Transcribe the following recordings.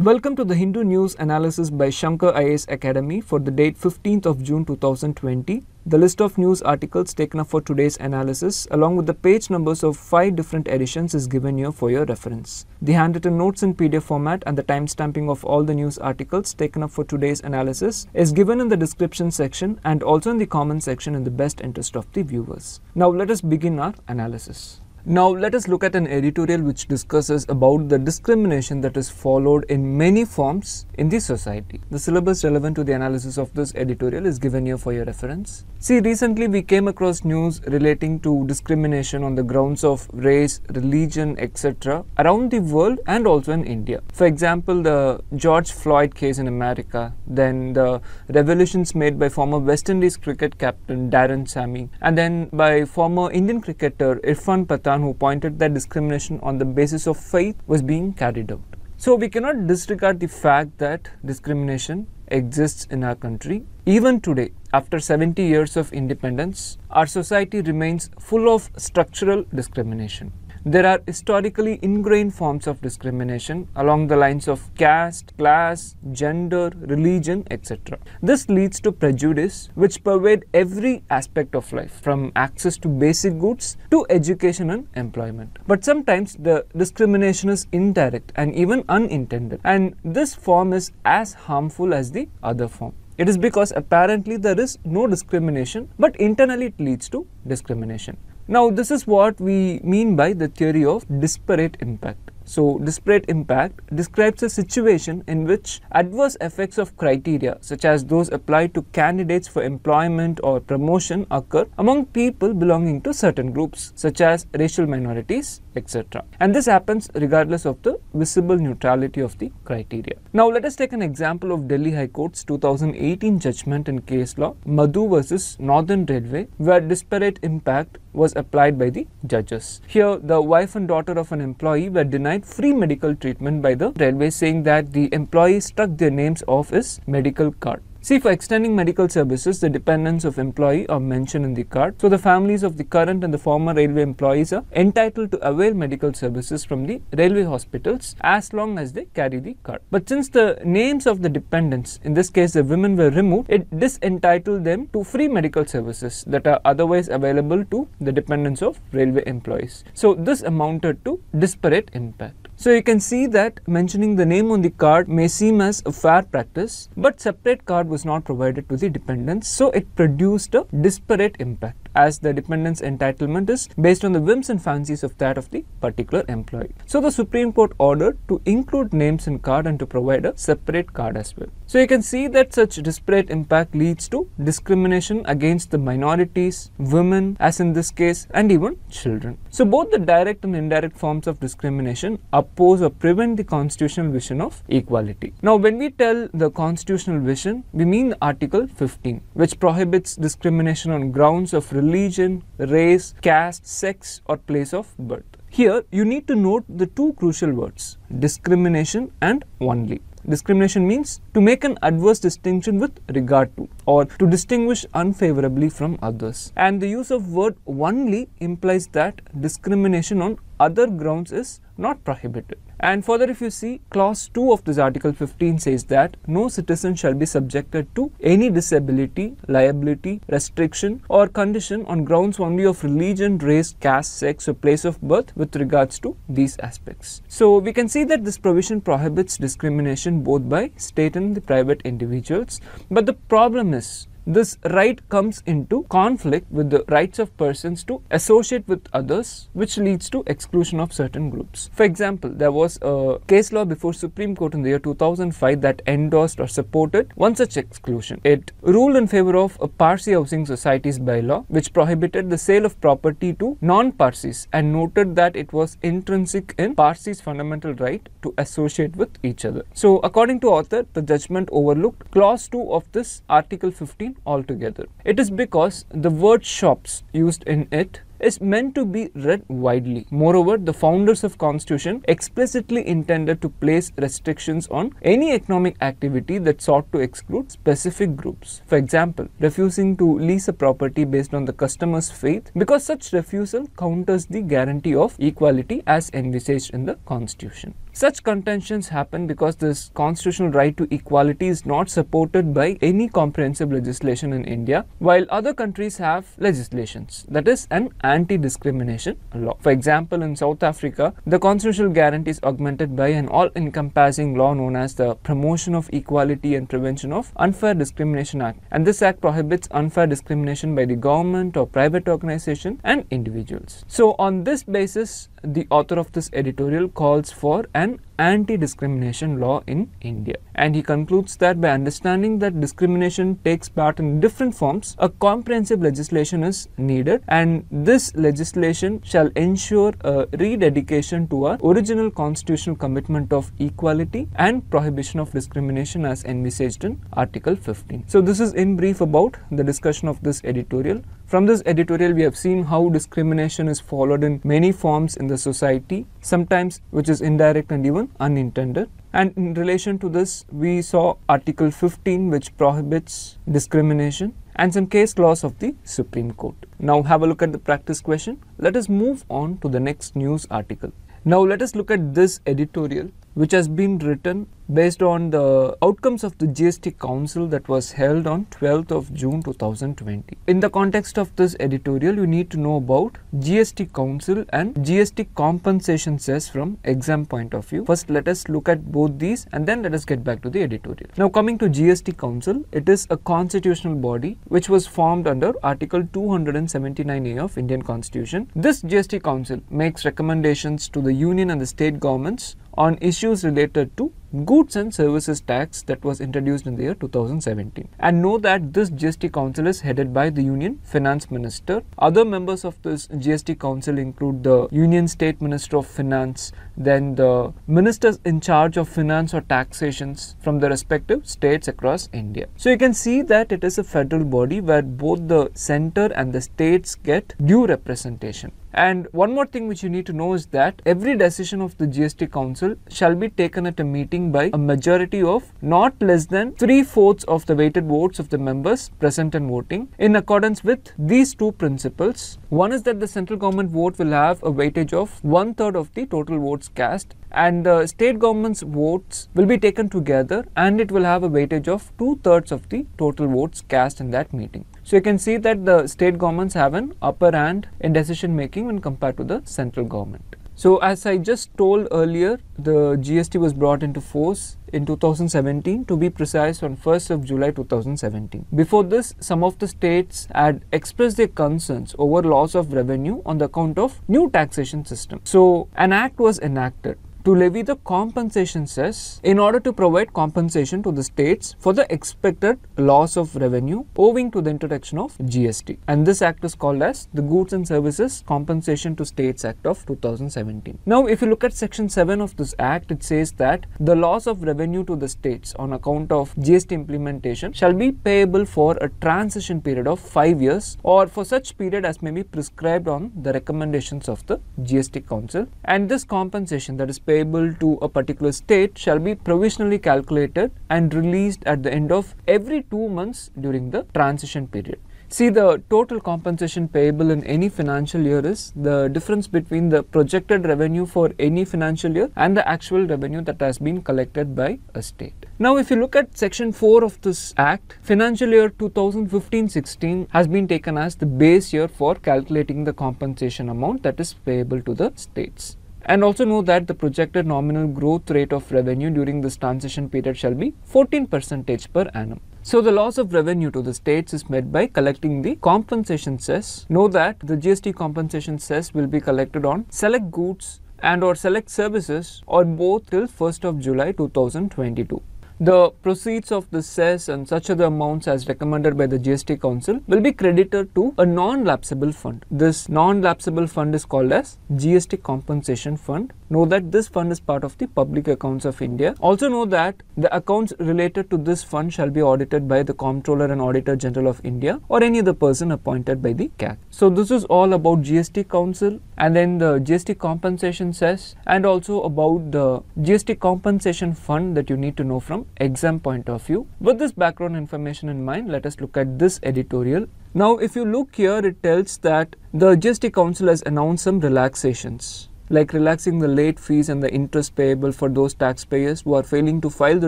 Welcome to the Hindu News Analysis by Shankar IAS Academy for the date 15th of June 2020. The list of news articles taken up for today's analysis along with the page numbers of 5 different editions is given here for your reference. The handwritten notes in PDF format and the timestamping of all the news articles taken up for today's analysis is given in the description section and also in the comment section in the best interest of the viewers. Now let us begin our analysis. Now let us look at an editorial which discusses about the discrimination that is followed in many forms in the society. The syllabus relevant to the analysis of this editorial is given here for your reference. See recently we came across news relating to discrimination on the grounds of race, religion etc around the world and also in India. For example the George Floyd case in America, then the revelations made by former West Indies cricket captain Darren Sammy and then by former Indian cricketer Irfan Pathan Khan who pointed that discrimination on the basis of faith was being carried out. So we cannot disregard the fact that discrimination exists in our country. Even today, after 70 years of independence, our society remains full of structural discrimination. There are historically ingrained forms of discrimination along the lines of caste, class, gender, religion, etc. This leads to prejudice which pervade every aspect of life from access to basic goods to education and employment. But sometimes the discrimination is indirect and even unintended and this form is as harmful as the other form. It is because apparently there is no discrimination, but internally it leads to discrimination. Now this is what we mean by the theory of disparate impact. So disparate impact describes a situation in which adverse effects of criteria such as those applied to candidates for employment or promotion occur among people belonging to certain groups such as racial minorities, etc. And this happens regardless of the visible neutrality of the criteria. Now let us take an example of Delhi High Court's 2018 judgment in case law Madhu versus Northern Railway where disparate impact was applied by the judges. Here, the wife and daughter of an employee were denied free medical treatment by the railway, saying that the employee struck their names off his medical card. See, for extending medical services, the dependents of employee are mentioned in the card. So, the families of the current and the former railway employees are entitled to avail medical services from the railway hospitals as long as they carry the card. But since the names of the dependents, in this case the women were removed, it disentitled them to free medical services that are otherwise available to the dependents of railway employees. So, this amounted to disparate impact. So you can see that mentioning the name on the card may seem as a fair practice, but separate card was not provided to the dependents, so it produced a disparate impact as the dependence entitlement is based on the whims and fancies of that of the particular employee. So the Supreme Court ordered to include names in card and to provide a separate card as well. So you can see that such disparate impact leads to discrimination against the minorities, women as in this case and even children. So both the direct and indirect forms of discrimination oppose or prevent the constitutional vision of equality. Now when we tell the constitutional vision we mean Article 15 which prohibits discrimination on grounds of religion, race, caste, sex, or place of birth. Here, you need to note the two crucial words discrimination and only. Discrimination means to make an adverse distinction with regard to or to distinguish unfavorably from others. And the use of word only implies that discrimination on other grounds is not prohibited. And further, if you see, clause 2 of this article 15 says that no citizen shall be subjected to any disability, liability, restriction, or condition on grounds only of religion, race, caste, sex, or place of birth with regards to these aspects. So, we can see that this provision prohibits discrimination both by state and the private individuals. But the problem is, this right comes into conflict with the rights of persons to associate with others, which leads to exclusion of certain groups. For example, there was a case law before Supreme Court in the year 2005 that endorsed or supported one such exclusion. It ruled in favor of a Parsi housing society's bylaw, which prohibited the sale of property to non-Parsis and noted that it was intrinsic in Parsis' fundamental right to associate with each other. So, according to author, the judgment overlooked clause 2 of this article 15 altogether. It is because the word shops used in it is meant to be read widely. Moreover, the founders of constitution explicitly intended to place restrictions on any economic activity that sought to exclude specific groups. For example, refusing to lease a property based on the customer's faith because such refusal counters the guarantee of equality as envisaged in the constitution. Such contentions happen because this constitutional right to equality is not supported by any comprehensive legislation in India, while other countries have legislations, that is, an anti discrimination law. For example, in South Africa, the constitutional guarantee is augmented by an all encompassing law known as the Promotion of Equality and Prevention of Unfair Discrimination Act, and this act prohibits unfair discrimination by the government or private organization and individuals. So, on this basis, the author of this editorial calls for an anti-discrimination law in India. And he concludes that by understanding that discrimination takes part in different forms, a comprehensive legislation is needed and this legislation shall ensure a rededication to our original constitutional commitment of equality and prohibition of discrimination as envisaged in Article 15. So this is in brief about the discussion of this editorial. From this editorial, we have seen how discrimination is followed in many forms in the society, sometimes which is indirect and even unintended and in relation to this we saw article 15 which prohibits discrimination and some case laws of the Supreme Court. Now have a look at the practice question. Let us move on to the next news article. Now let us look at this editorial which has been written based on the outcomes of the GST Council that was held on 12th of June 2020. In the context of this editorial, you need to know about GST Council and GST compensation cess from exam point of view. First, let us look at both these and then let us get back to the editorial. Now, coming to GST Council, it is a constitutional body which was formed under Article 279A of Indian Constitution. This GST Council makes recommendations to the union and the state governments on issues related to goods and services tax that was introduced in the year 2017. And know that this GST Council is headed by the Union Finance Minister. Other members of this GST Council include the Union State Minister of Finance, then the ministers in charge of finance or taxations from the respective states across India. So you can see that it is a federal body where both the center and the states get due representation. And one more thing which you need to know is that every decision of the GST Council shall be taken at a meeting by a majority of not less than three fourths of the weighted votes of the members present and voting in accordance with these two principles. One is that the central government vote will have a weightage of one third of the total votes cast, and the state government's votes will be taken together and it will have a weightage of two thirds of the total votes cast in that meeting. So you can see that the state governments have an upper hand in decision making when compared to the central government. So as I just told earlier, the GST was brought into force in 2017 to be precise on 1st of July 2017. Before this, some of the states had expressed their concerns over loss of revenue on the account of new taxation system. So an act was enacted to levy the compensation cess in order to provide compensation to the states for the expected loss of revenue owing to the introduction of GST. And this act is called as the Goods and Services Compensation to States Act of 2017. Now, if you look at section 7 of this act, it says that the loss of revenue to the states on account of GST implementation shall be payable for a transition period of 5 years or for such period as may be prescribed on the recommendations of the GST Council. And this compensation that is paid payable to a particular state shall be provisionally calculated and released at the end of every two months during the transition period. See, the total compensation payable in any financial year is the difference between the projected revenue for any financial year and the actual revenue that has been collected by a state. Now, if you look at section 4 of this act, financial year 2015-16 has been taken as the base year for calculating the compensation amount that is payable to the states. And also know that the projected nominal growth rate of revenue during this transition period shall be 14% per annum. So the loss of revenue to the states is met by collecting the compensation cess. Know that the GST compensation cess will be collected on select goods and or select services or both till 1st of July 2022. The proceeds of the cess and such other amounts as recommended by the GST Council will be credited to a non-lapsable fund. This non-lapsable fund is called as GST Compensation Fund know that this fund is part of the public accounts of India. Also know that the accounts related to this fund shall be audited by the Comptroller and Auditor General of India or any other person appointed by the CAC. So this is all about GST Council and then the GST compensation cess and also about the GST compensation fund that you need to know from exam point of view. With this background information in mind, let us look at this editorial now, if you look here, it tells that the GST Council has announced some relaxations like relaxing the late fees and the interest payable for those taxpayers who are failing to file the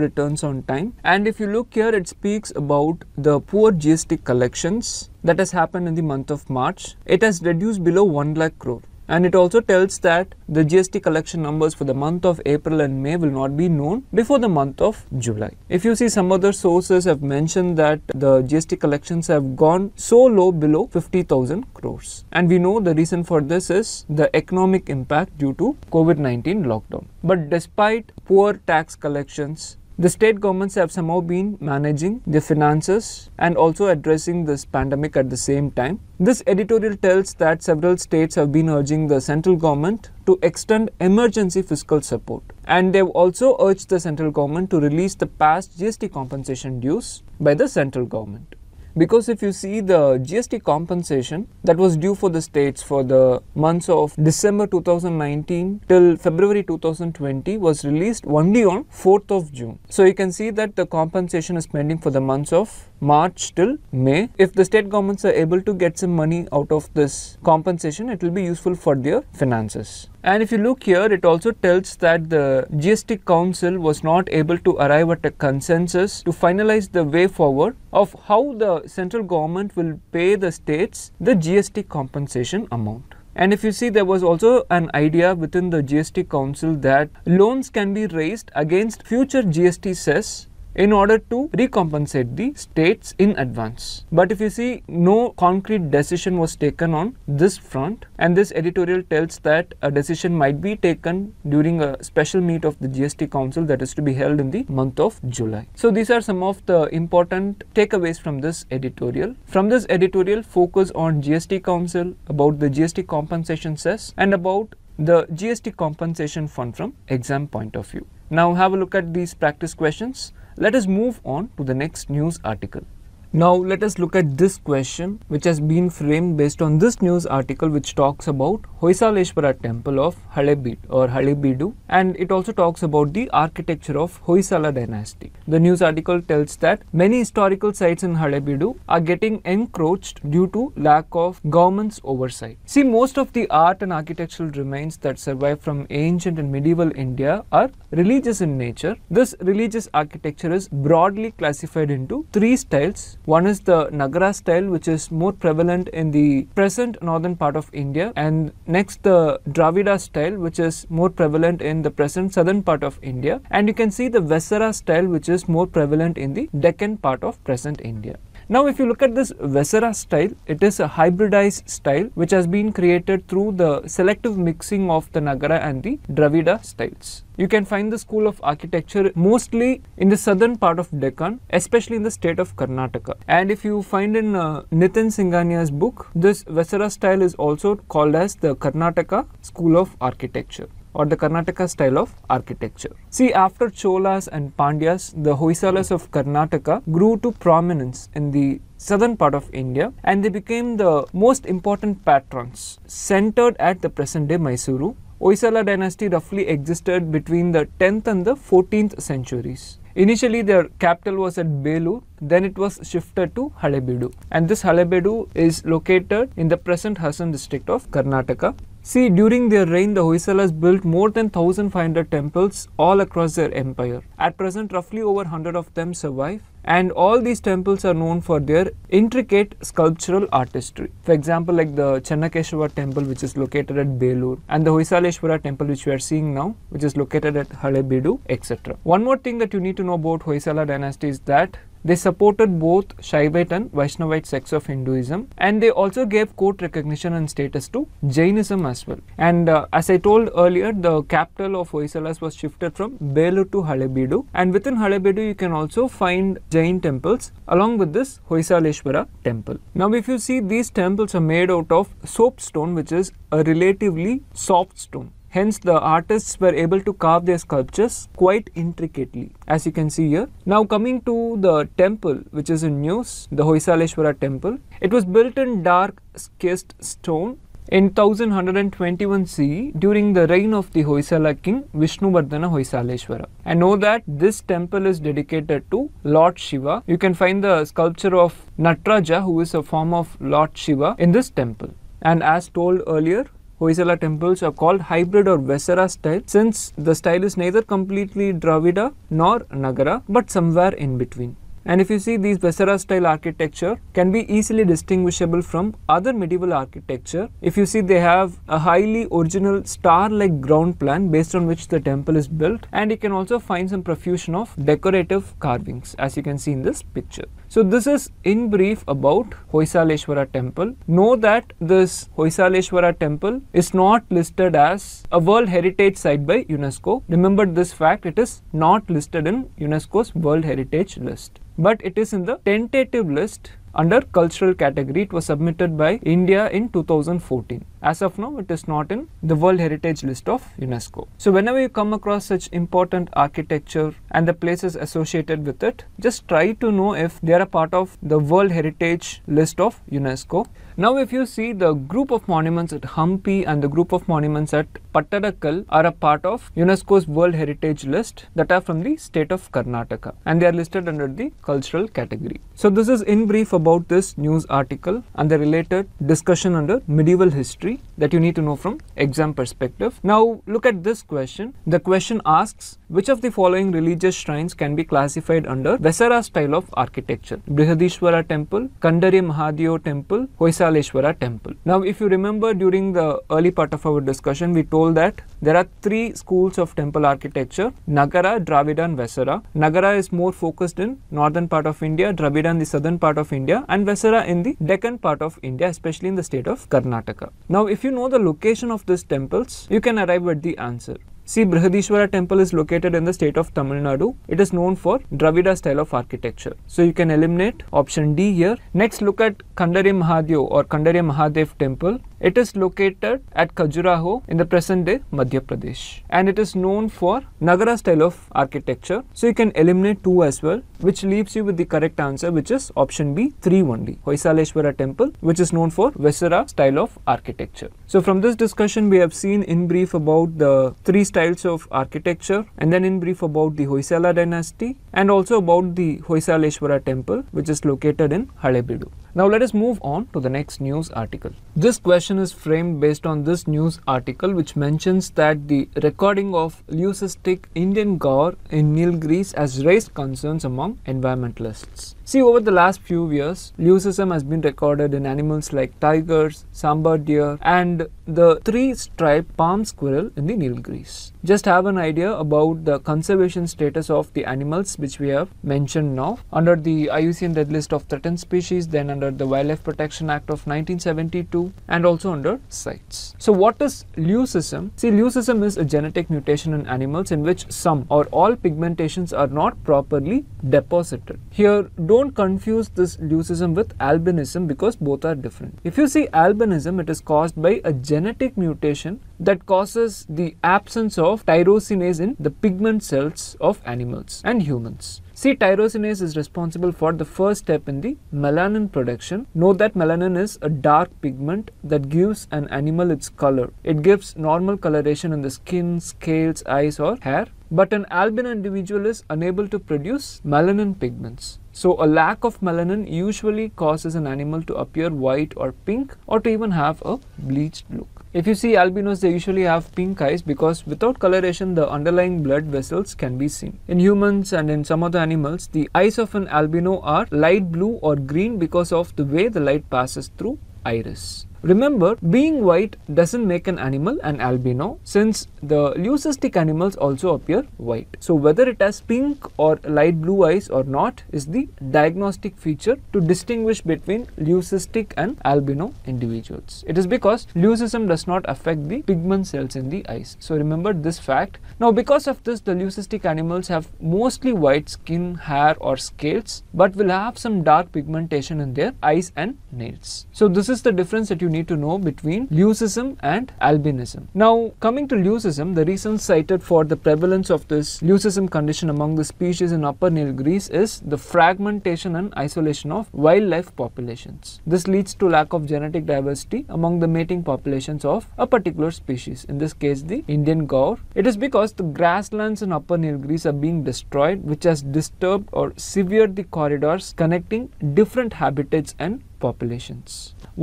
returns on time. And if you look here, it speaks about the poor GST collections that has happened in the month of March. It has reduced below 1 lakh crore and it also tells that the GST collection numbers for the month of April and May will not be known before the month of July. If you see some other sources have mentioned that the GST collections have gone so low below 50,000 crores and we know the reason for this is the economic impact due to COVID-19 lockdown. But despite poor tax collections, the state governments have somehow been managing their finances and also addressing this pandemic at the same time. This editorial tells that several states have been urging the central government to extend emergency fiscal support. And they've also urged the central government to release the past GST compensation dues by the central government because if you see the GST compensation that was due for the states for the months of December 2019 till February 2020 was released only on 4th of June. So you can see that the compensation is pending for the months of March till May. If the state governments are able to get some money out of this compensation, it will be useful for their finances. And if you look here, it also tells that the GST Council was not able to arrive at a consensus to finalize the way forward of how the central government will pay the states the GST compensation amount. And if you see, there was also an idea within the GST Council that loans can be raised against future GST cess in order to recompensate the states in advance. But if you see, no concrete decision was taken on this front, and this editorial tells that a decision might be taken during a special meet of the GST Council that is to be held in the month of July. So, these are some of the important takeaways from this editorial. From this editorial, focus on GST Council, about the GST compensation cess, and about the GST compensation fund from exam point of view. Now have a look at these practice questions. Let us move on to the next news article. Now let us look at this question which has been framed based on this news article which talks about Hoysaleshwara temple of Halebid or Halebidu and it also talks about the architecture of Hoysala dynasty. The news article tells that many historical sites in Halebidu are getting encroached due to lack of government's oversight. See most of the art and architectural remains that survive from ancient and medieval India are religious in nature. This religious architecture is broadly classified into three styles one is the Nagara style, which is more prevalent in the present northern part of India, and next the Dravida style, which is more prevalent in the present southern part of India, and you can see the Vesara style, which is more prevalent in the Deccan part of present India. Now if you look at this Vesera style, it is a hybridized style which has been created through the selective mixing of the Nagara and the Dravida styles. You can find the school of architecture mostly in the southern part of Deccan, especially in the state of Karnataka. And if you find in uh, Nitin Singhania's book, this Vesera style is also called as the Karnataka School of Architecture or the Karnataka style of architecture. See, after Cholas and Pandyas, the Hoysalas of Karnataka grew to prominence in the southern part of India and they became the most important patrons centered at the present day Mysuru. Hoysala dynasty roughly existed between the 10th and the 14th centuries. Initially, their capital was at Belur, then it was shifted to Halebidu, And this Halebidu is located in the present Hassan district of Karnataka. See, during their reign, the Hoysalas built more than 1500 temples all across their empire. At present, roughly over 100 of them survive and all these temples are known for their intricate sculptural artistry. For example, like the Channakeshwar temple which is located at Belur and the Hoysaleshwara temple which we are seeing now which is located at Halebidu etc. One more thing that you need to know about Hoysala dynasty is that they supported both Shaivite and Vaishnavite sects of Hinduism and they also gave court recognition and status to Jainism as well. And uh, as I told earlier, the capital of Hoysalas was shifted from Belur to Halebidu. and within Halebidu, you can also find Jain temples along with this Hoysaleshwara temple. Now if you see these temples are made out of soapstone which is a relatively soft stone Hence, the artists were able to carve their sculptures quite intricately, as you can see here. Now, coming to the temple, which is in news, the Hoysaleshwara temple. It was built in dark schist stone in 1121 CE during the reign of the Hoysala king Vishnuvardhana Hoysaleshwara. And know that this temple is dedicated to Lord Shiva. You can find the sculpture of Natraja who is a form of Lord Shiva in this temple. And as told earlier, Hoysala temples are called hybrid or Vesara style since the style is neither completely Dravida nor Nagara but somewhere in between. And if you see these Vesara style architecture can be easily distinguishable from other medieval architecture. If you see they have a highly original star like ground plan based on which the temple is built and you can also find some profusion of decorative carvings as you can see in this picture. So this is in brief about Hoysaleshwara temple. Know that this Hoysaleshwara temple is not listed as a World Heritage Site by UNESCO. Remember this fact, it is not listed in UNESCO's World Heritage list but it is in the tentative list under cultural category. It was submitted by India in 2014. As of now, it is not in the World Heritage List of UNESCO. So whenever you come across such important architecture and the places associated with it, just try to know if they are a part of the World Heritage List of UNESCO. Now if you see the group of monuments at Hampi and the group of monuments at Pattadakal are a part of UNESCO's World Heritage List that are from the state of Karnataka and they are listed under the cultural category. So this is in brief about this news article and the related discussion under medieval history that you need to know from exam perspective. Now look at this question. The question asks which of the following religious shrines can be classified under Vesara style of architecture? Brihadishwara temple, Kandari Mahadeo temple, Hoysala Visaleshwara temple. Now if you remember during the early part of our discussion we told that there are three schools of temple architecture Nagara, Dravida and Vesara. Nagara is more focused in northern part of India, Dravida in the southern part of India and Vesara in the Deccan part of India especially in the state of Karnataka. Now if you know the location of these temples you can arrive at the answer. See, Brihadishwara temple is located in the state of Tamil Nadu. It is known for Dravida style of architecture. So you can eliminate option D here. Next, look at Kandari Mahadev or Kandari Mahadev temple. It is located at Khajuraho in the present day Madhya Pradesh and it is known for Nagara style of architecture. So you can eliminate 2 as well which leaves you with the correct answer which is option B 3 only Hoysaleshwara temple which is known for Vesara style of architecture. So from this discussion we have seen in brief about the three styles of architecture and then in brief about the Hoysala dynasty and also about the Hoysaleshwara temple which is located in Halebidu. Now let us move on to the next news article. This question question is framed based on this news article, which mentions that the recording of leucistic Indian gore in Nilgiris has raised concerns among environmentalists. See, over the last few years, leucism has been recorded in animals like tigers, sambar deer, and the three-striped palm squirrel in the Nilgiris. Just have an idea about the conservation status of the animals which we have mentioned now. Under the IUCN Red List of Threatened Species, then under the Wildlife Protection Act of 1972, and also under sites. So what is leucism? See, leucism is a genetic mutation in animals in which some or all pigmentations are not properly deposited. Here, don't don't confuse this leucism with albinism because both are different. If you see albinism, it is caused by a genetic mutation that causes the absence of tyrosinase in the pigment cells of animals and humans. See, tyrosinase is responsible for the first step in the melanin production. Note that melanin is a dark pigment that gives an animal its color. It gives normal coloration in the skin, scales, eyes or hair but an albino individual is unable to produce melanin pigments. So a lack of melanin usually causes an animal to appear white or pink or to even have a bleached look. If you see albinos, they usually have pink eyes because without coloration, the underlying blood vessels can be seen. In humans and in some other animals, the eyes of an albino are light blue or green because of the way the light passes through iris. Remember, being white doesn't make an animal an albino since the leucistic animals also appear white. So whether it has pink or light blue eyes or not is the diagnostic feature to distinguish between leucistic and albino individuals. It is because leucism does not affect the pigment cells in the eyes. So remember this fact. Now because of this, the leucistic animals have mostly white skin, hair or scales but will have some dark pigmentation in their eyes and nails. So this is the difference that you need to know between leucism and albinism. Now coming to leucism, the reason cited for the prevalence of this leucism condition among the species in upper Nilgiris is the fragmentation and isolation of wildlife populations. This leads to lack of genetic diversity among the mating populations of a particular species, in this case the Indian gaur. It is because the grasslands in upper Nilgiris are being destroyed which has disturbed or severed the corridors connecting different habitats and populations.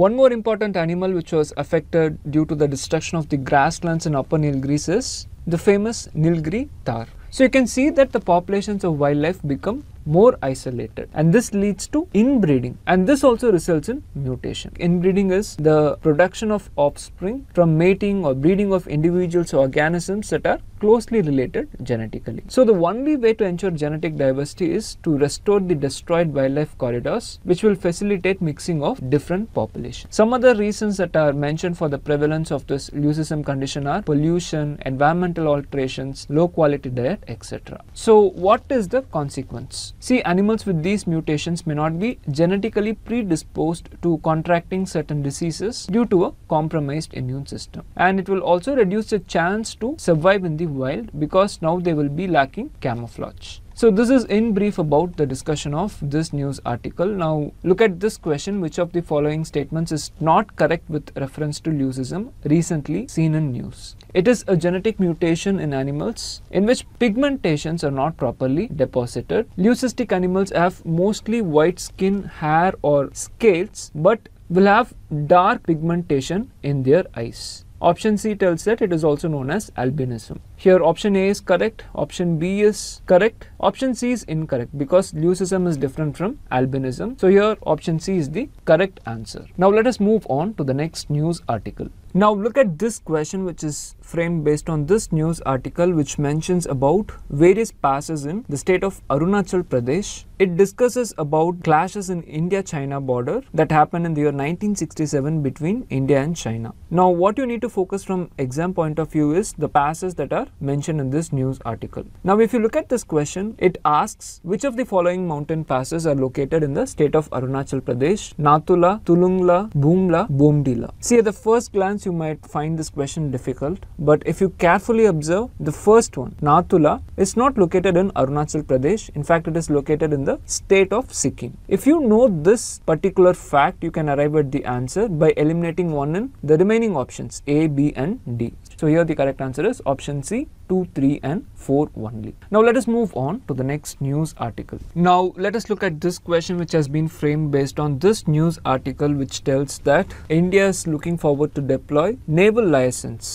One more important animal which was affected due to the destruction of the grasslands in Upper Nilgiris is the famous Nilgiri tar. So you can see that the populations of wildlife become more isolated and this leads to inbreeding and this also results in mutation. Inbreeding is the production of offspring from mating or breeding of individuals or organisms that are closely related genetically. So the only way to ensure genetic diversity is to restore the destroyed wildlife corridors which will facilitate mixing of different populations. Some other reasons that are mentioned for the prevalence of this leucism condition are pollution, environmental alterations, low quality diet etc. So what is the consequence? See, animals with these mutations may not be genetically predisposed to contracting certain diseases due to a compromised immune system. And it will also reduce the chance to survive in the wild because now they will be lacking camouflage. So this is in brief about the discussion of this news article. Now look at this question, which of the following statements is not correct with reference to leucism recently seen in news? It is a genetic mutation in animals in which pigmentations are not properly deposited. Leucistic animals have mostly white skin, hair or scales but will have dark pigmentation in their eyes. Option C tells that it is also known as albinism. Here option A is correct, option B is correct, option C is incorrect because leucism is different from albinism. So here option C is the correct answer. Now let us move on to the next news article. Now look at this question which is framed based on this news article which mentions about various passes in the state of Arunachal Pradesh. It discusses about clashes in India-China border that happened in the year 1967 between India and China. Now what you need to focus from exam point of view is the passes that are mentioned in this news article. Now if you look at this question, it asks which of the following mountain passes are located in the state of Arunachal Pradesh? Natula, Tulungla, Bhumla, Bomdila. See at the first glance you might find this question difficult, but if you carefully observe, the first one, Nathula, is not located in Arunachal Pradesh. In fact, it is located in the state of Sikkim. If you know this particular fact, you can arrive at the answer by eliminating one in the remaining options A, B and D. So here the correct answer is option C 2, 3 and 4 only. Now let us move on to the next news article. Now let us look at this question which has been framed based on this news article which tells that India is looking forward to deploy naval license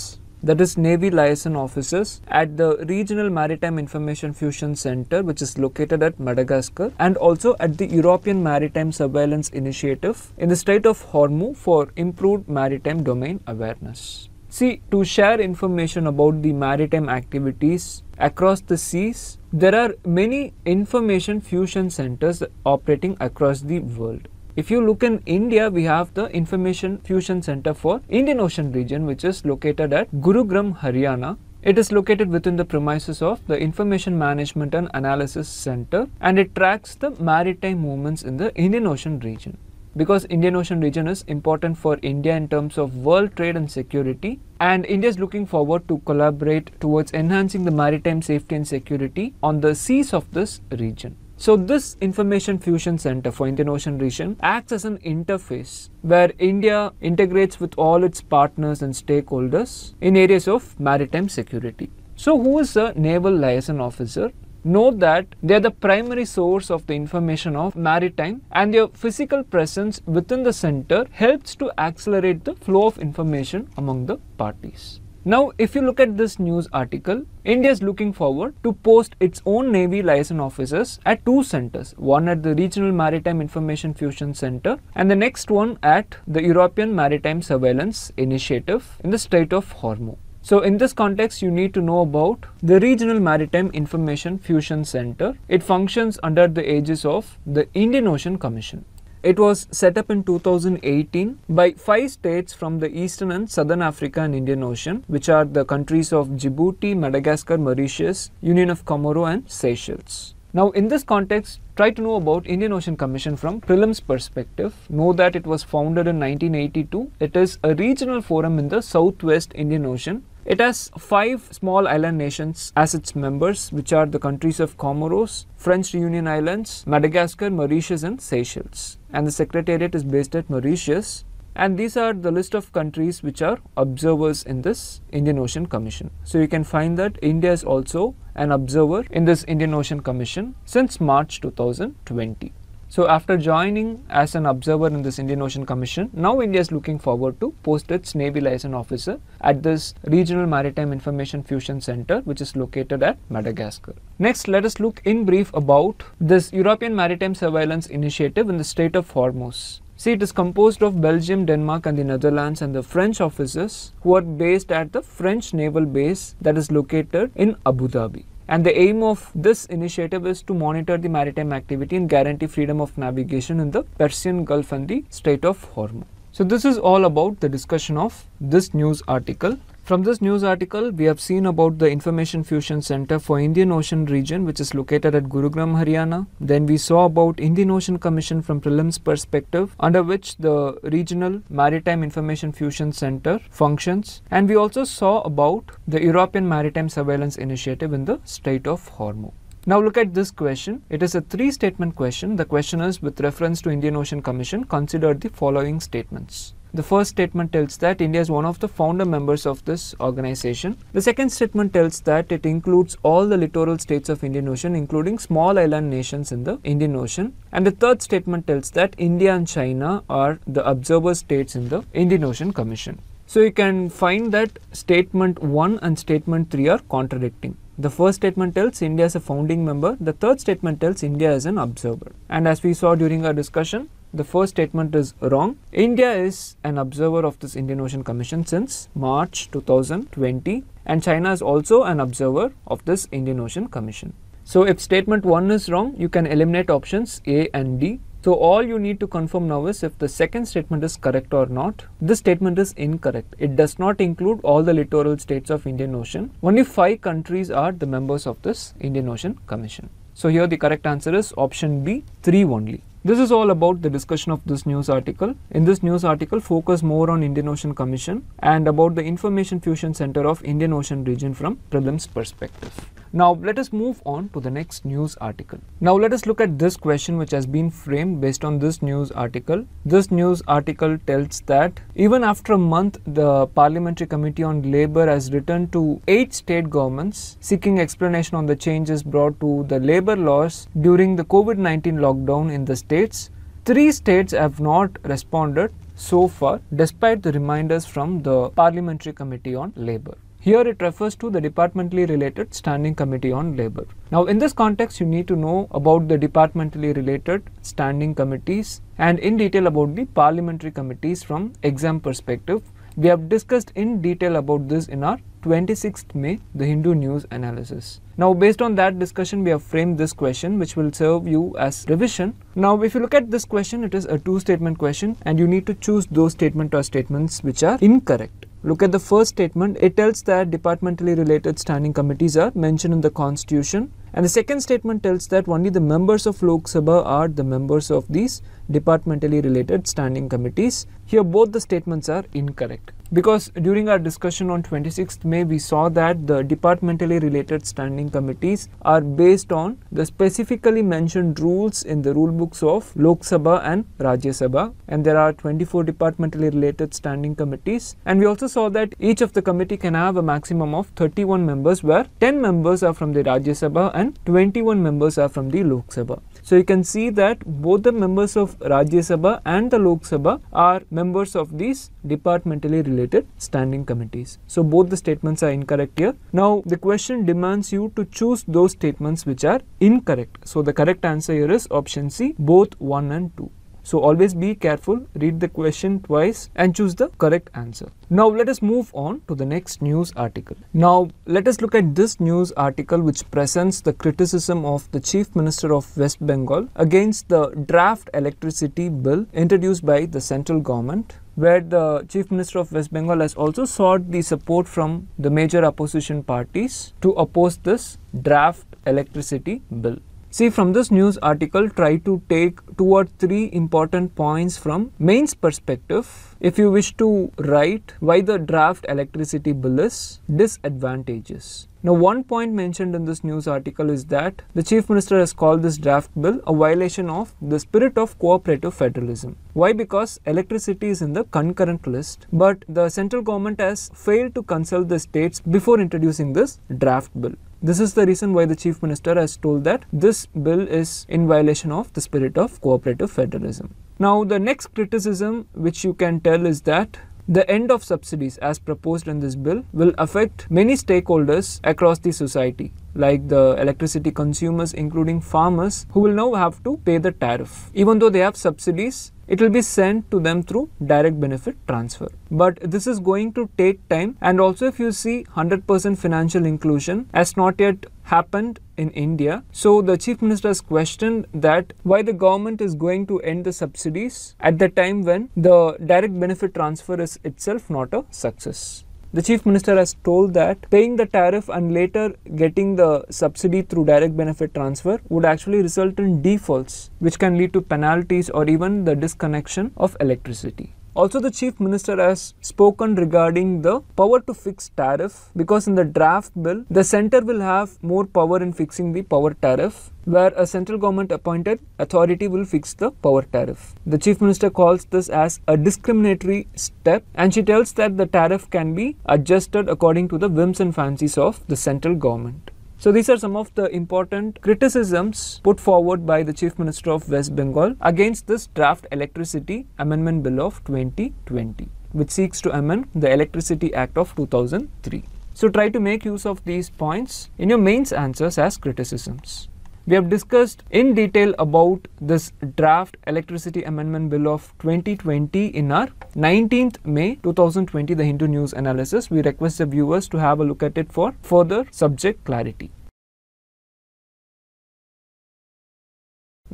that is Navy liaison officers at the Regional Maritime Information Fusion Center, which is located at Madagascar, and also at the European Maritime Surveillance Initiative in the state of Hormu for improved maritime domain awareness. See, to share information about the maritime activities across the seas, there are many information fusion centers operating across the world. If you look in India, we have the Information Fusion Center for Indian Ocean region, which is located at Gurugram, Haryana. It is located within the premises of the Information Management and Analysis Center and it tracks the maritime movements in the Indian Ocean region because Indian Ocean region is important for India in terms of world trade and security and India is looking forward to collaborate towards enhancing the maritime safety and security on the seas of this region. So this information fusion center for Indian Ocean region acts as an interface where India integrates with all its partners and stakeholders in areas of maritime security. So who is a naval liaison officer? Note that they are the primary source of the information of maritime and their physical presence within the center helps to accelerate the flow of information among the parties. Now, if you look at this news article, India is looking forward to post its own Navy liaison officers at two centers, one at the Regional Maritime Information Fusion Center and the next one at the European Maritime Surveillance Initiative in the state of Hormuz. So in this context, you need to know about the Regional Maritime Information Fusion Center. It functions under the aegis of the Indian Ocean Commission. It was set up in 2018 by five states from the eastern and southern Africa and Indian Ocean, which are the countries of Djibouti, Madagascar, Mauritius, Union of Comoro and Seychelles. Now in this context, try to know about Indian Ocean Commission from prelims perspective. Know that it was founded in 1982. It is a regional forum in the Southwest Indian Ocean it has five small island nations as its members, which are the countries of Comoros, French Reunion Islands, Madagascar, Mauritius, and Seychelles. And the Secretariat is based at Mauritius. And these are the list of countries which are observers in this Indian Ocean Commission. So you can find that India is also an observer in this Indian Ocean Commission since March 2020. So after joining as an observer in this Indian Ocean Commission, now India is looking forward to post its Navy liaison officer at this Regional Maritime Information Fusion Center which is located at Madagascar. Next, let us look in brief about this European Maritime Surveillance Initiative in the state of Hormuz. See, it is composed of Belgium, Denmark, and the Netherlands, and the French officers who are based at the French naval base that is located in Abu Dhabi. And the aim of this initiative is to monitor the maritime activity and guarantee freedom of navigation in the Persian Gulf and the Strait of Hormuz. So this is all about the discussion of this news article. From this news article, we have seen about the Information Fusion Center for Indian Ocean region which is located at Gurugram, Haryana. Then we saw about Indian Ocean Commission from prelims perspective under which the Regional Maritime Information Fusion Center functions. And we also saw about the European Maritime Surveillance Initiative in the Strait of Hormuz. Now look at this question. It is a three statement question. The question is with reference to Indian Ocean Commission, consider the following statements. The first statement tells that India is one of the founder members of this organization. The second statement tells that it includes all the littoral states of Indian Ocean, including small island nations in the Indian Ocean. And the third statement tells that India and China are the observer states in the Indian Ocean Commission. So you can find that statement 1 and statement 3 are contradicting. The first statement tells India is a founding member, the third statement tells India is an observer. And as we saw during our discussion, the first statement is wrong. India is an observer of this Indian Ocean Commission since March 2020 and China is also an observer of this Indian Ocean Commission. So if statement 1 is wrong, you can eliminate options A and D. So all you need to confirm now is if the second statement is correct or not. This statement is incorrect. It does not include all the littoral states of Indian Ocean. Only 5 countries are the members of this Indian Ocean Commission. So here the correct answer is option B, 3 only. This is all about the discussion of this news article. In this news article, focus more on Indian Ocean Commission and about the Information Fusion Center of Indian Ocean region from prelims perspective. Now let us move on to the next news article. Now let us look at this question which has been framed based on this news article. This news article tells that even after a month the Parliamentary Committee on Labour has written to eight state governments seeking explanation on the changes brought to the labour laws during the COVID-19 lockdown in the state states, three states have not responded so far despite the reminders from the Parliamentary Committee on Labour. Here it refers to the departmentally related Standing Committee on Labour. Now in this context you need to know about the departmentally related standing committees and in detail about the parliamentary committees from exam perspective. We have discussed in detail about this in our 26th May, the Hindu news analysis. Now, based on that discussion, we have framed this question, which will serve you as revision. Now, if you look at this question, it is a two statement question, and you need to choose those statement or statements which are incorrect. Look at the first statement. It tells that departmentally related standing committees are mentioned in the constitution and the second statement tells that only the members of Lok Sabha are the members of these departmentally related standing committees. Here both the statements are incorrect because during our discussion on 26th May we saw that the departmentally related standing committees are based on the specifically mentioned rules in the rule books of Lok Sabha and Rajya Sabha and there are 24 departmentally related standing committees and we also saw that each of the committee can have a maximum of 31 members where 10 members are from the Rajya Sabha and and 21 members are from the Lok Sabha. So you can see that both the members of Rajya Sabha and the Lok Sabha are members of these departmentally related standing committees. So both the statements are incorrect here. Now the question demands you to choose those statements which are incorrect. So the correct answer here is option C, both 1 and 2. So always be careful, read the question twice and choose the correct answer. Now let us move on to the next news article. Now let us look at this news article which presents the criticism of the Chief Minister of West Bengal against the draft electricity bill introduced by the central government where the Chief Minister of West Bengal has also sought the support from the major opposition parties to oppose this draft electricity bill. See from this news article try to take two or three important points from Maine's perspective if you wish to write why the draft electricity bill is disadvantageous. Now one point mentioned in this news article is that the Chief Minister has called this draft bill a violation of the spirit of cooperative federalism. Why? Because electricity is in the concurrent list but the central government has failed to consult the states before introducing this draft bill. This is the reason why the chief minister has told that this bill is in violation of the spirit of cooperative federalism. Now, the next criticism which you can tell is that the end of subsidies as proposed in this bill will affect many stakeholders across the society like the electricity consumers including farmers who will now have to pay the tariff. Even though they have subsidies, it will be sent to them through direct benefit transfer. But this is going to take time and also if you see 100% financial inclusion has not yet happened in India. So the chief minister has questioned that why the government is going to end the subsidies at the time when the direct benefit transfer is itself not a success. The chief minister has told that paying the tariff and later getting the subsidy through direct benefit transfer would actually result in defaults, which can lead to penalties or even the disconnection of electricity. Also, the Chief Minister has spoken regarding the power to fix tariff because in the draft bill, the center will have more power in fixing the power tariff, where a central government appointed authority will fix the power tariff. The Chief Minister calls this as a discriminatory step and she tells that the tariff can be adjusted according to the whims and fancies of the central government. So these are some of the important criticisms put forward by the Chief Minister of West Bengal against this draft electricity amendment bill of 2020 which seeks to amend the Electricity Act of 2003. So try to make use of these points in your mains answers as criticisms. We have discussed in detail about this draft Electricity Amendment Bill of 2020 in our 19th May 2020 the Hindu News analysis. We request the viewers to have a look at it for further subject clarity.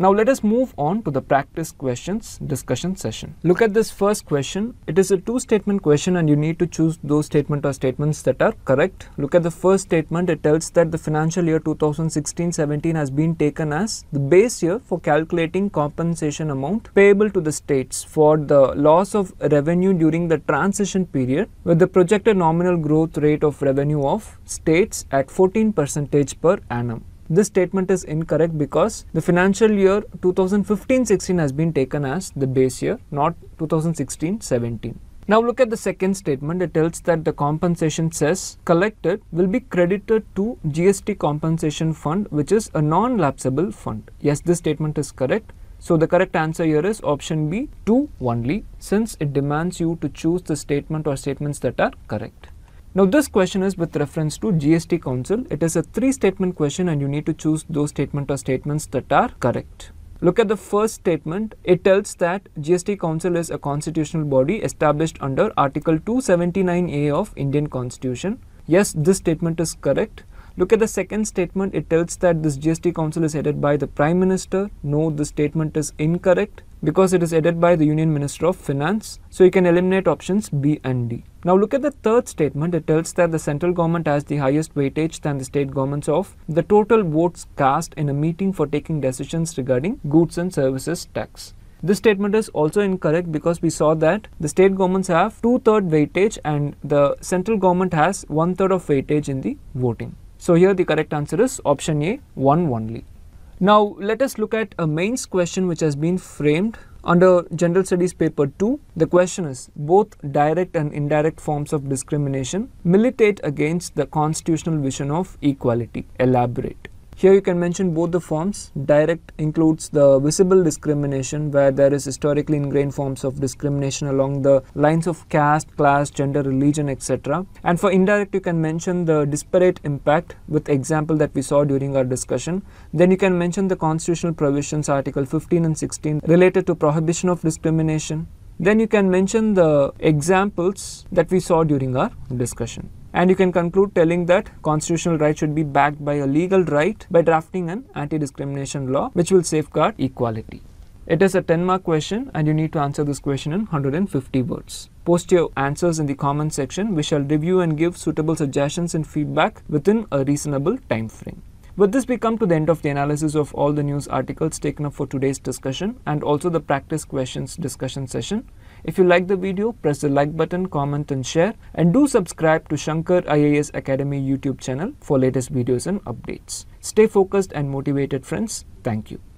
Now let us move on to the practice questions discussion session. Look at this first question. It is a two statement question and you need to choose those statement or statements that are correct. Look at the first statement. It tells that the financial year 2016-17 has been taken as the base year for calculating compensation amount payable to the states for the loss of revenue during the transition period with the projected nominal growth rate of revenue of states at 14 percentage per annum. This statement is incorrect because the financial year 2015-16 has been taken as the base year, not 2016-17. Now look at the second statement. It tells that the compensation cess collected will be credited to GST compensation fund, which is a non-lapsable fund. Yes, this statement is correct. So the correct answer here is option B, 2 only, since it demands you to choose the statement or statements that are correct. Now this question is with reference to GST Council. It is a three statement question and you need to choose those statement or statements that are correct. Look at the first statement. It tells that GST Council is a constitutional body established under Article 279A of Indian Constitution. Yes, this statement is correct. Look at the second statement. It tells that this GST Council is headed by the Prime Minister. No, this statement is incorrect because it is headed by the Union Minister of Finance. So you can eliminate options B and D. Now look at the third statement. It tells that the central government has the highest weightage than the state governments of the total votes cast in a meeting for taking decisions regarding goods and services tax. This statement is also incorrect because we saw that the state governments have two-third weightage and the central government has one-third of weightage in the voting. So here the correct answer is option A, 1 only. Now let us look at a mains question which has been framed under General Studies paper 2. The question is both direct and indirect forms of discrimination militate against the constitutional vision of equality. Elaborate. Here you can mention both the forms. Direct includes the visible discrimination where there is historically ingrained forms of discrimination along the lines of caste, class, gender, religion, etc. And for indirect you can mention the disparate impact with example that we saw during our discussion. Then you can mention the constitutional provisions article 15 and 16 related to prohibition of discrimination. Then you can mention the examples that we saw during our discussion. And you can conclude telling that constitutional right should be backed by a legal right by drafting an anti-discrimination law which will safeguard equality. It is a 10 mark question and you need to answer this question in 150 words. Post your answers in the comment section. We shall review and give suitable suggestions and feedback within a reasonable time frame. With this, we come to the end of the analysis of all the news articles taken up for today's discussion and also the practice questions discussion session. If you like the video, press the like button, comment and share and do subscribe to Shankar IAS Academy YouTube channel for latest videos and updates. Stay focused and motivated friends. Thank you.